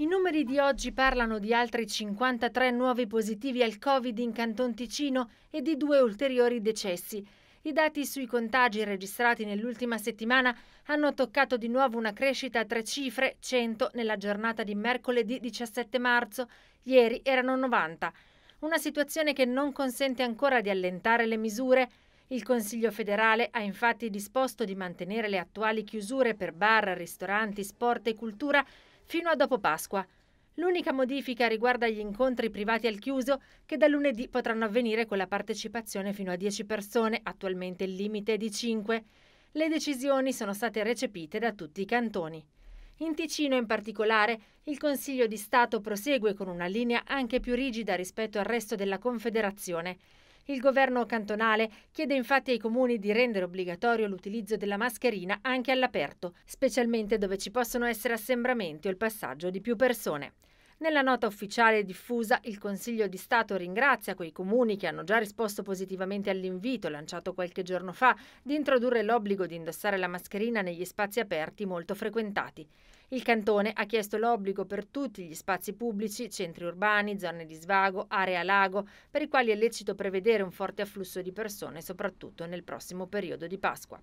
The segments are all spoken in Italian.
I numeri di oggi parlano di altri 53 nuovi positivi al Covid in Canton Ticino e di due ulteriori decessi. I dati sui contagi registrati nell'ultima settimana hanno toccato di nuovo una crescita a tre cifre, 100 nella giornata di mercoledì 17 marzo, ieri erano 90. Una situazione che non consente ancora di allentare le misure. Il Consiglio federale ha infatti disposto di mantenere le attuali chiusure per bar, ristoranti, sport e cultura fino a dopo Pasqua. L'unica modifica riguarda gli incontri privati al chiuso che da lunedì potranno avvenire con la partecipazione fino a 10 persone, attualmente il limite è di 5. Le decisioni sono state recepite da tutti i cantoni. In Ticino in particolare il Consiglio di Stato prosegue con una linea anche più rigida rispetto al resto della Confederazione. Il governo cantonale chiede infatti ai comuni di rendere obbligatorio l'utilizzo della mascherina anche all'aperto, specialmente dove ci possono essere assembramenti o il passaggio di più persone. Nella nota ufficiale diffusa, il Consiglio di Stato ringrazia quei comuni che hanno già risposto positivamente all'invito lanciato qualche giorno fa di introdurre l'obbligo di indossare la mascherina negli spazi aperti molto frequentati. Il Cantone ha chiesto l'obbligo per tutti gli spazi pubblici, centri urbani, zone di svago, aree a lago, per i quali è lecito prevedere un forte afflusso di persone, soprattutto nel prossimo periodo di Pasqua.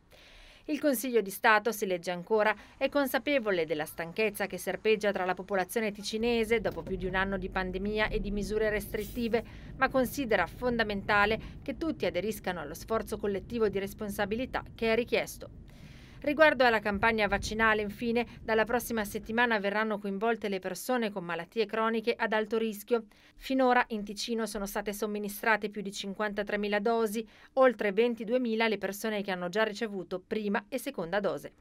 Il Consiglio di Stato, si legge ancora, è consapevole della stanchezza che serpeggia tra la popolazione ticinese dopo più di un anno di pandemia e di misure restrittive, ma considera fondamentale che tutti aderiscano allo sforzo collettivo di responsabilità che è richiesto Riguardo alla campagna vaccinale, infine, dalla prossima settimana verranno coinvolte le persone con malattie croniche ad alto rischio. Finora in Ticino sono state somministrate più di 53.000 dosi, oltre 22.000 le persone che hanno già ricevuto prima e seconda dose.